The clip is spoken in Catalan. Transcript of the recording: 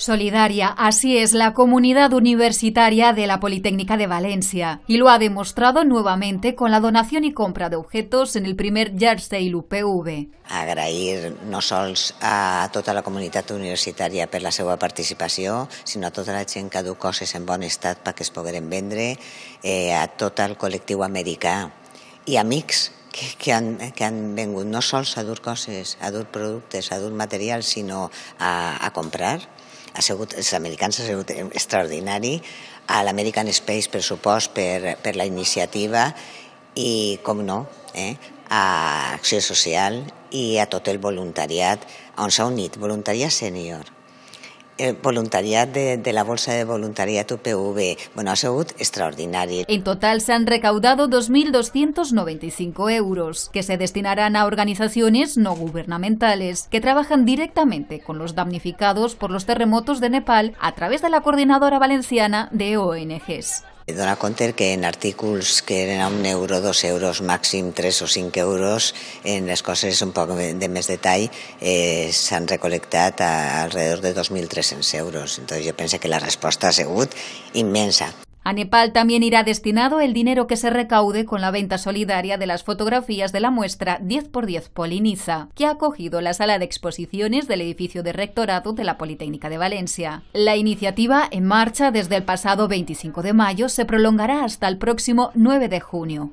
Solidaria, así es la comunidad universitaria de la Politécnica de Valencia, y lo ha demostrado nuevamente con la donación y compra de objetos en el primer Jersey Sale UPV. Agrair no sols a tota la comunitat universitària per la seva participació, sinó a tota la gent que du coses en bon estat perquè es pogueren vendre, eh, a tot el col·lectiu americà i amics que, que, han, que han vingut no sols a dur coses, a dur productes, a dur material, sinó a, a comprar ha sigut, els americans ha sigut extraordinari, a l'American Space, per supost, per, per la iniciativa i, com no, eh, a Acció Social i a tot el voluntariat on s'ha unit, voluntariat senior. Eh, de, la Bolsa de Voluntariat UPV. Bueno, ha En total se han recaudado 2.295 euros, que se destinarán a organizaciones no gubernamentales que trabajan directamente con los damnificados por los terremotos de Nepal a través de la Coordinadora Valenciana de ONGs. donat compte que en articles que eren un euro, dos euros, màxim tres o cinc euros, en les coses un poc de més detall eh, s'han recolectat a, a alrededor de 2.300 euros. Entonces jo penso que la resposta ha sigut immensa. A Nepal también irá destinado el dinero que se recaude con la venta solidaria de las fotografías de la muestra 10x10 Poliniza, que ha acogido la sala de exposiciones del edificio de rectorado de la Politécnica de Valencia. La iniciativa, en marcha desde el pasado 25 de mayo, se prolongará hasta el próximo 9 de junio.